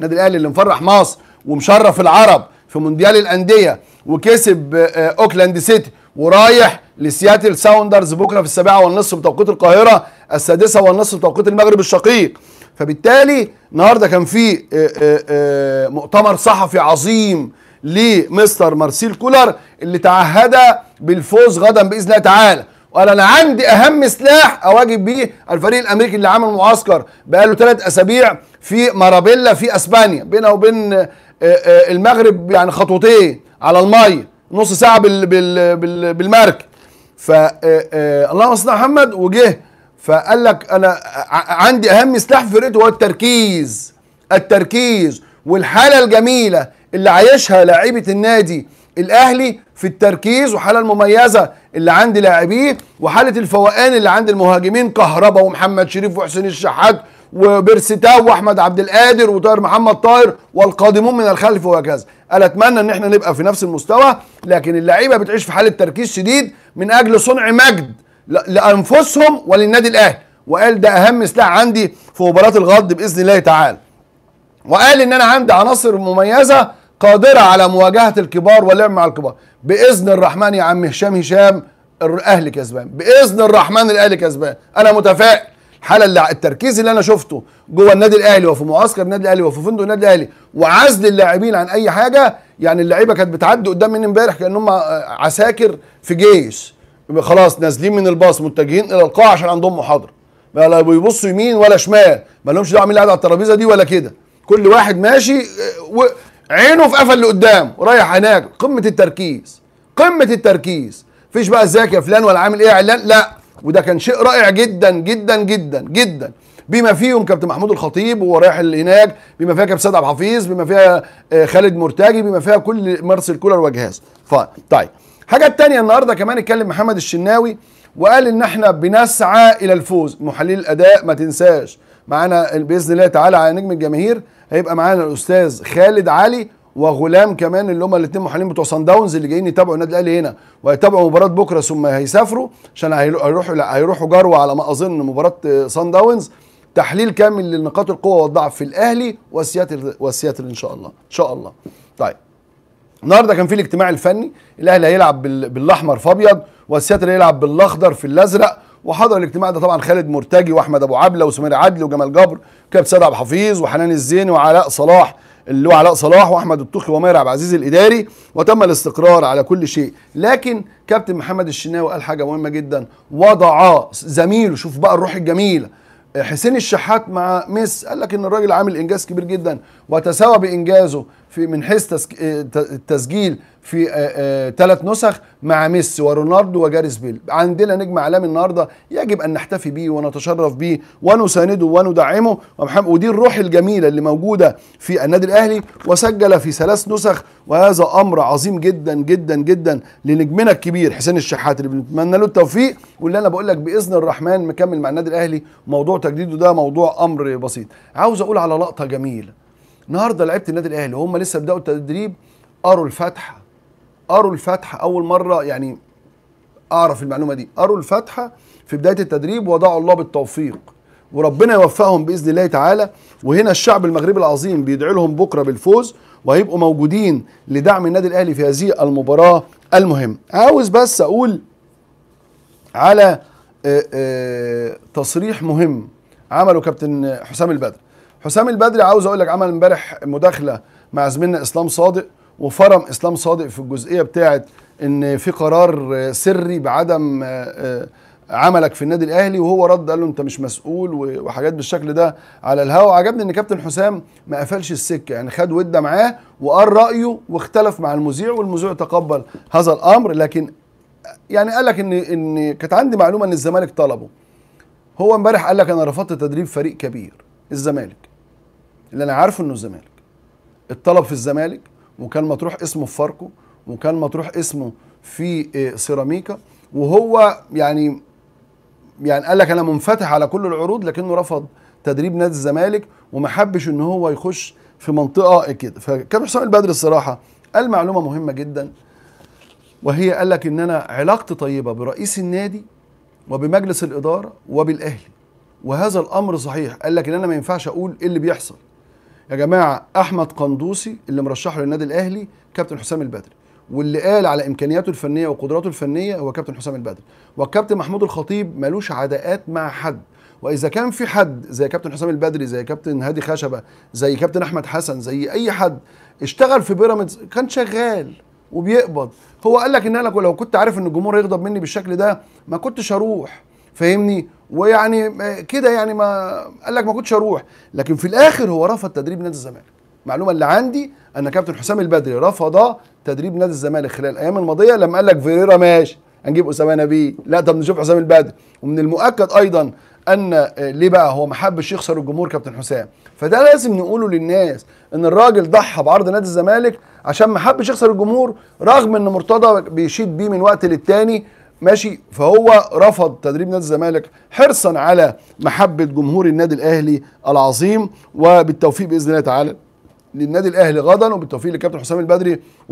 النادي الاهلي اللي مفرح مصر ومشرف العرب في مونديال الانديه وكسب آه، اوكلاند سيتي ورايح لسياتل ساوندرز بكره في السابعه والنصف بتوقيت القاهره السادسه والنصف بتوقيت المغرب الشقيق فبالتالي النهارده كان في آه، آه، مؤتمر صحفي عظيم لمستر مارسيل كولر اللي تعهد بالفوز غدا باذن الله تعالى وقال انا عندي اهم سلاح اواجه بيه الفريق الامريكي اللي عمل معسكر بقاله ثلاث اسابيع في مارابيلا في اسبانيا بينه وبين آه، آه، المغرب يعني خطوتين على الميه نص ساعه بال بال بال بالمارك ف آه، اللهم صل على محمد وجه فقال لك انا عندي اهم سلاح في فرقته هو التركيز التركيز والحاله الجميله اللي عايشها لاعيبه النادي الاهلي في التركيز وحاله المميزه اللي عند لاعبيه وحاله الفوقان اللي عند المهاجمين كهربا ومحمد شريف وحسين الشحات وبيرستاو واحمد عبد القادر وطاهر محمد طاهر والقادمون من الخلف وهكذا انا اتمنى ان احنا نبقى في نفس المستوى لكن اللعيبه بتعيش في حاله تركيز شديد من اجل صنع مجد لانفسهم وللنادي الاهلي وقال ده اهم سلاح عندي في مباراه الغد باذن الله تعالى وقال ان انا عندي عناصر مميزه قادرة على مواجهة الكبار واللعب مع الكبار بإذن الرحمن يا عم هشام هشام الأهلي كسبان بإذن الرحمن الأهلي كسبان أنا متفائل الحالة اللي التركيز اللي أنا شفته جوه النادي الأهلي وفي معسكر النادي الأهلي وفي فندق النادي الأهلي وعزل اللاعبين عن أي حاجة يعني اللعيبة كانت بتعدي قدام من امبارح كأنهم آه، عساكر في جيش خلاص نازلين من الباص متجهين إلى القاعة عشان عندهم محاضرة لا بيبصوا يمين ولا شمال ما لهمش دعوة مين اللي قاعد على الترابيزة دي ولا كده كل واحد ماشي آه، و... عينه في قفل اللي قدامه رايح هناك قمه التركيز قمه التركيز مفيش بقى ازيك يا فلان ولا عامل ايه اعلان لا وده كان شيء رائع جدا جدا جدا جدا بما فيهم كابتن محمود الخطيب وهو رايح هناك بما فيها كابتن سيد عبد الحفيظ بما فيها آه، خالد مرتجي بما فيها كل مارسيل كولر وجهاز طيب الحاجه الثانيه النهارده كمان اتكلم محمد الشناوي وقال ان احنا بنسعى الى الفوز محلل الاداء ما تنساش معانا باذن الله تعالى على نجم الجماهير هيبقى معانا الاستاذ خالد علي وغلام كمان اللي هم الاثنين محللين بتوع سان داونز اللي جايين يتابعوا النادي الاهلي هنا وهيتابعوا مباراه بكره ثم هيسافروا عشان هيروحوا لا هيروحوا جروه على ما اظن مباراه سان داونز تحليل كامل لنقاط القوه والضعف في الاهلي وسياتل وسياتل ان شاء الله ان شاء الله طيب النهارده كان في الاجتماع الفني الاهلي هيلعب بالاحمر في ابيض وسياتل هيلعب بالاخضر في الازرق وحضر الاجتماع ده طبعا خالد مرتجي واحمد ابو عبله وسمير عدلي وجمال جبر وكابتن سيد عبد الحفيظ وحنان الزين وعلاء صلاح اللي هو علاء صلاح واحمد الطوخي وماهر عبد العزيز الاداري وتم الاستقرار على كل شيء لكن كابتن محمد الشناوي قال حاجه مهمه جدا وضع زميله شوف بقى الروح الجميله حسين الشحات مع ميس قال لك ان الراجل عامل انجاز كبير جدا وتساوى بانجازه في من حيث آه، التسجيل في ثلاث آه، آه، نسخ مع ميسي ورونالدو وجاريس بيل عندنا نجم عالمي النهارده يجب ان نحتفي بيه ونتشرف بيه ونسانده وندعمه ودي الروح الجميله اللي موجوده في النادي الاهلي وسجل في ثلاث نسخ وهذا امر عظيم جدا جدا جدا لنجمنا الكبير حسين الشحات اللي بنتمنى له التوفيق واللي انا بقول لك باذن الرحمن مكمل مع النادي الاهلي موضوع تجديده ده موضوع امر بسيط عاوز اقول على لقطه جميله النهارده لعيبه النادي الاهلي وهم لسه بداوا التدريب قروا الفتحه قروا الفتحه اول مره يعني اعرف المعلومه دي قروا الفتحه في بدايه التدريب ودعوا الله بالتوفيق وربنا يوفقهم باذن الله تعالى وهنا الشعب المغربي العظيم بيدعي لهم بكره بالفوز وهيبقوا موجودين لدعم النادي الاهلي في هذه المباراه المهمه عاوز بس اقول على آه، آه، تصريح مهم عمله كابتن حسام البدر حسام البدري عاوز اقول لك عمل امبارح مداخله مع زميلنا اسلام صادق وفرم اسلام صادق في الجزئيه بتاعه ان في قرار سري بعدم آه، عملك في النادي الاهلي وهو رد قال له انت مش مسؤول وحاجات بالشكل ده على الهوا عجبني ان كابتن حسام ما قفلش السكه يعني خد وده معاه وقال رايه واختلف مع المذيع والمذيع تقبل هذا الامر لكن يعني قال لك ان ان كانت عندي معلومه ان الزمالك طلبه هو امبارح قال لك انا رفضت تدريب فريق كبير الزمالك اللي انا عارفه انه الزمالك الطلب في الزمالك وكان مطروح اسمه في فاركو وكان مطروح اسمه في آه، سيراميكا وهو يعني يعني قال لك انا منفتح على كل العروض لكنه رفض تدريب نادي الزمالك وما حبش ان هو يخش في منطقه كده فكان حسام البدري الصراحه قال معلومه مهمه جدا وهي قال لك ان انا علاقتي طيبه برئيس النادي وبمجلس الاداره وبالاهلي وهذا الامر صحيح قال لك ان انا ما ينفعش اقول ايه اللي بيحصل يا جماعه احمد قندوسي اللي مرشحه للنادي الاهلي كابتن حسام البدري واللي قال على امكانياته الفنيه وقدراته الفنيه هو كابتن حسام البدري والكابتن محمود الخطيب ملوش عداءات مع حد واذا كان في حد زي كابتن حسام البدري زي كابتن هادي خشبه زي كابتن احمد حسن زي اي حد اشتغل في بيراميدز كان شغال وبيقبض هو قال لك ان انا لو كنت عارف ان الجمهور هيغضب مني بالشكل ده ما كنتش هروح فاهمني ويعني كده يعني ما قال لك ما كنتش اروح لكن في الاخر هو رفض تدريب نادي الزمالك المعلومه اللي عندي ان كابتن حسام البدري رفض تدريب نادي الزمالك خلال الايام الماضيه لما قال لك فيريرا ماشي هنجيب اسامه نبيل لا طب نشوف حسام البدري ومن المؤكد ايضا ان ليه بقى هو ما حبش يخسر الجمهور كابتن حسام فده لازم نقوله للناس ان الراجل ضحى بعرض نادي الزمالك عشان ما حبش يخسر الجمهور رغم ان مرتضى بيشيد بيه من وقت للتاني ماشي فهو رفض تدريب نادي الزمالك حرصا على محبه جمهور النادي الاهلي العظيم وبالتوفيق باذن الله تعالى للنادي الاهلي غدا وبالتوفيق للكابتن حسام البدري